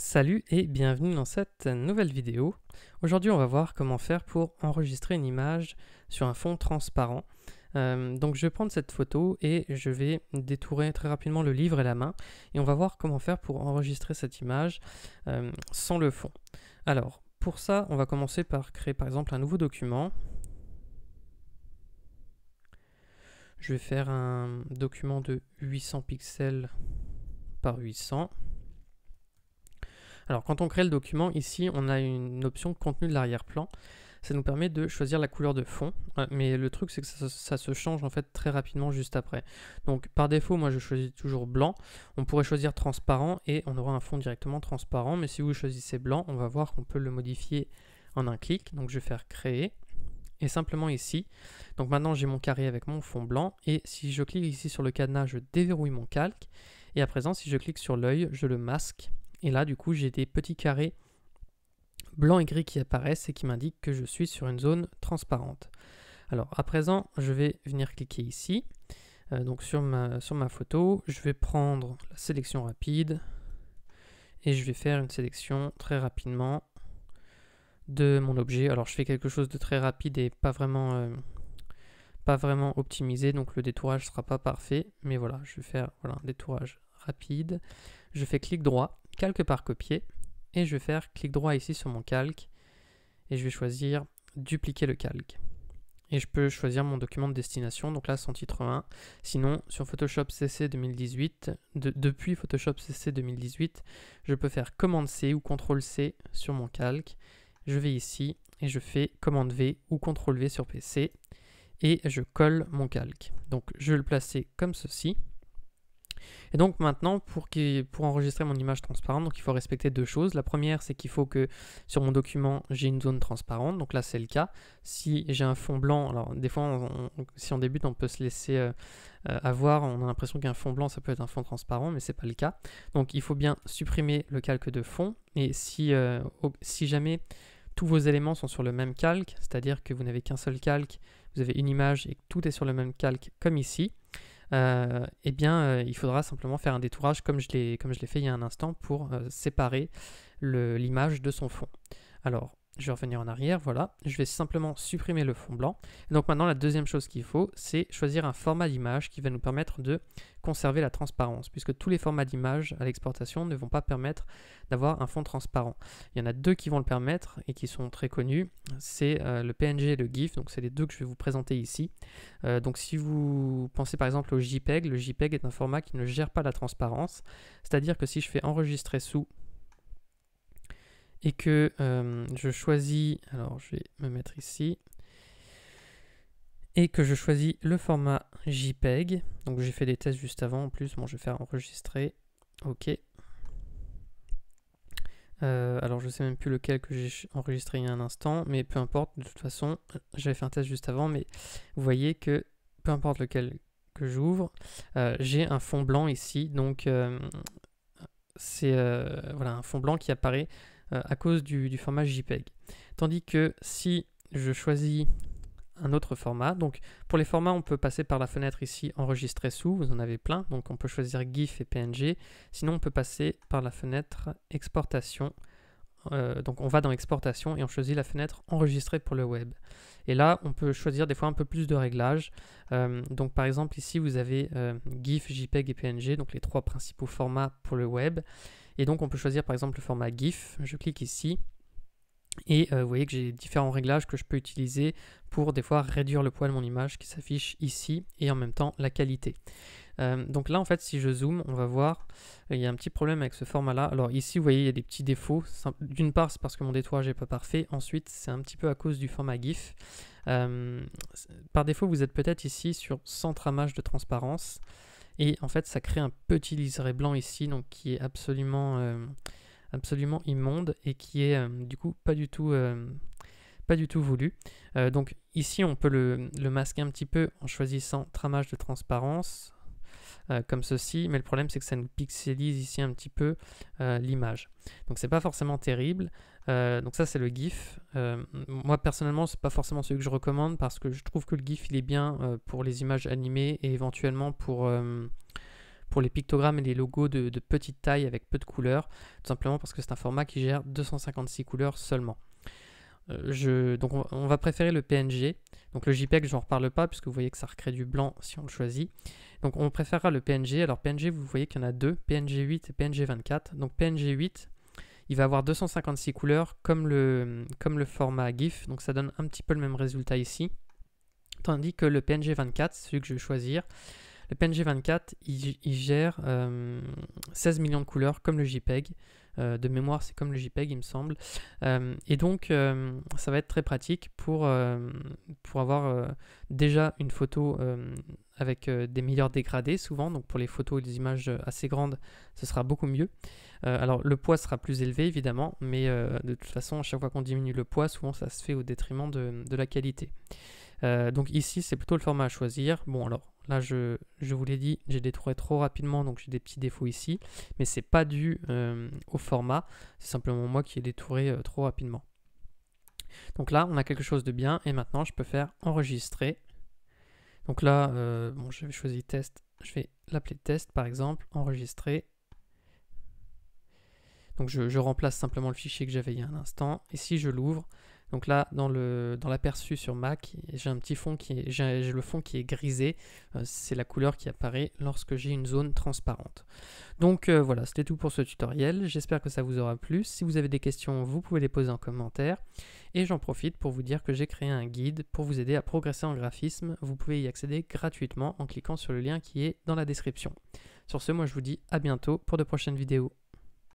Salut et bienvenue dans cette nouvelle vidéo. Aujourd'hui on va voir comment faire pour enregistrer une image sur un fond transparent. Euh, donc je vais prendre cette photo et je vais détourer très rapidement le livre et la main et on va voir comment faire pour enregistrer cette image euh, sans le fond. Alors pour ça on va commencer par créer par exemple un nouveau document. Je vais faire un document de 800 pixels par 800. Alors quand on crée le document, ici on a une option contenu de l'arrière-plan. Ça nous permet de choisir la couleur de fond, euh, mais le truc c'est que ça, se change en fait très rapidement juste après. Donc par défaut, moi je choisis toujours blanc. On pourrait choisir transparent et on aura un fond directement transparent, mais si vous choisissez blanc, on va voir qu'on peut le modifier en un clic. Donc je vais faire créer et simplement ici. Donc maintenant j'ai mon carré avec mon fond blanc et si je clique ici sur le cadenas, je déverrouille mon calque. Et à présent, si je clique sur l'œil, je le masque et là, du coup, j'ai des petits carrés blancs et gris qui apparaissent et qui m'indiquent que je suis sur une zone transparente. Alors, à présent, je vais venir cliquer ici. Euh, donc, sur ma, sur ma photo, je vais prendre la sélection rapide et je vais faire une sélection très rapidement de mon objet. Alors, je fais quelque chose de très rapide et pas vraiment, euh, pas vraiment optimisé, donc le détourage sera pas parfait. Mais voilà, je vais faire voilà, un détourage rapide. Je fais clic droit calque par copier et je vais faire clic droit ici sur mon calque et je vais choisir dupliquer le calque. Et je peux choisir mon document de destination, donc là son titre 1. Sinon, sur Photoshop CC 2018, de, depuis Photoshop CC 2018, je peux faire commande C ou contrôle C sur mon calque. Je vais ici et je fais commande V ou contrôle V sur PC et je colle mon calque. Donc je vais le placer comme ceci. Et donc maintenant, pour, enregistrer mon image transparente, il faut respecter deux choses. La première, c'est qu'il faut que sur mon document, j'ai une zone transparente. Donc là, c'est le cas. Si j'ai un fond blanc, alors des fois, si on débute, on peut se laisser euh, euh, avoir. On a l'impression qu'un fond blanc, ça peut être un fond transparent, mais c'est pas le cas. Donc il faut bien supprimer le calque de fond. Et si, euh, si jamais tous vos éléments sont sur le même calque, c'est-à-dire que vous n'avez qu'un seul calque, vous avez une image et tout est sur le même calque comme ici, euh, eh bien, euh, il faudra simplement faire un détourage, comme je l'ai fait il y a un instant, pour euh, séparer l'image de son fond. Alors, je vais revenir en arrière, voilà, je vais simplement supprimer le fond blanc. donc maintenant, la deuxième chose qu'il faut, c'est choisir un format d'image qui va nous permettre de conserver la transparence, puisque tous les formats d'image à l'exportation ne vont pas permettre d'avoir un fond transparent. Il y en a deux qui vont le permettre et qui sont très connus, c'est euh, le PNG et le GIF, donc c'est les deux que je vais vous présenter ici. Euh, donc si vous pensez par exemple au JPEG, le JPEG est un format qui ne gère pas la transparence, c'est-à-dire que si je fais enregistrer sous et que euh, je choisis, alors je vais me mettre ici, et que je choisis le format JPEG. Donc j'ai fait des tests juste avant en plus, bon je vais faire enregistrer, ok. Euh, alors je sais même plus lequel que j'ai enregistré il y a un instant, mais peu importe, de toute façon j'avais fait un test juste avant, mais vous voyez que peu importe lequel que j'ouvre, euh, j'ai un fond blanc ici, donc c'est voilà un fond blanc qui apparaît euh, à cause du, format JPEG. Tandis que si je choisis un autre format, donc pour les formats on peut passer par la fenêtre ici enregistrer sous, vous en avez plein, donc on peut choisir GIF et PNG, sinon on peut passer par la fenêtre exportation, euh, donc on va dans exportation et on choisit la fenêtre enregistrer pour le web. Et là, on peut choisir des fois un peu plus de réglages. Euh, donc par exemple ici, vous avez GIF, JPEG et PNG, donc les trois principaux formats pour le web. Et donc on peut choisir par exemple le format GIF. Je clique ici. Et euh, vous voyez que j'ai différents réglages que je peux utiliser pour des fois réduire le poids de mon image qui s'affiche ici et en même temps la qualité. Euh, donc là en fait si je zoome on va voir euh, il y a un petit problème avec ce format là. Alors ici vous voyez il y a des petits défauts. D'une part c'est parce que mon détourage n'est pas parfait. Ensuite c'est un petit peu à cause du format GIF. par défaut vous êtes peut-être ici sur centre de transparence. Et en fait, ça crée un petit liseré blanc ici, donc qui est absolument, euh, absolument immonde et qui est euh, du coup pas du tout, euh, pas du tout voulu. donc ici, on peut le, masquer un petit peu en choisissant tramage de transparence, comme ceci. Mais le problème, c'est que ça nous pixelise ici un petit peu l'image. Donc c'est pas forcément terrible. Euh, donc ça c'est le GIF. Euh, moi personnellement c'est pas forcément celui que je recommande parce que je trouve que le GIF il est bien euh, pour les images animées et éventuellement pour, pour les pictogrammes et les logos de, petite taille avec peu de couleurs. Tout simplement parce que c'est un format qui gère 256 couleurs seulement. donc on, va préférer le PNG. Donc le JPEG j'en reparle pas puisque vous voyez que ça recrée du blanc si on le choisit. Donc on préférera le PNG. Alors PNG vous voyez qu'il y en a deux, PNG 8 et PNG 24. Donc PNG 8 il va avoir 256 couleurs comme le, comme le format GIF, donc ça donne un petit peu le même résultat ici. Tandis que le PNG 24, celui que je vais choisir, le PNG 24, il, gère 16 euh, millions de couleurs comme le JPEG. Euh, de mémoire, c'est comme le JPEG, il me semble. Euh, et donc, euh, ça va être très pratique pour, pour avoir déjà une photo avec des meilleurs dégradés, souvent. Donc, pour les photos et les images assez grandes, ce sera beaucoup mieux. alors, le poids sera plus élevé, évidemment, mais de toute façon, à chaque fois qu'on diminue le poids, souvent, ça se fait au détriment de la qualité. donc ici, c'est plutôt le format à choisir. Bon, alors, Là, je, vous l'ai dit, j'ai détouré trop rapidement, donc j'ai des petits défauts ici. Mais c'est pas dû euh, au format, c'est simplement moi qui ai détouré euh, trop rapidement. Donc là, on a quelque chose de bien, et maintenant, je peux faire enregistrer. Donc là, euh, bon, je vais choisir test, je vais l'appeler test par exemple, enregistrer. Donc je, je remplace simplement le fichier que j'avais il y a un instant. Et si je l'ouvre. Donc là, dans l'aperçu dans sur Mac, j'ai un petit fond qui est, j'ai le fond qui est grisé. Euh, c'est la couleur qui apparaît lorsque j'ai une zone transparente. Donc euh, voilà, c'était tout pour ce tutoriel. J'espère que ça vous aura plu. Si vous avez des questions, vous pouvez les poser en commentaire. Et j'en profite pour vous dire que j'ai créé un guide pour vous aider à progresser en graphisme. Vous pouvez y accéder gratuitement en cliquant sur le lien qui est dans la description. Sur ce, moi je vous dis à bientôt pour de prochaines vidéos.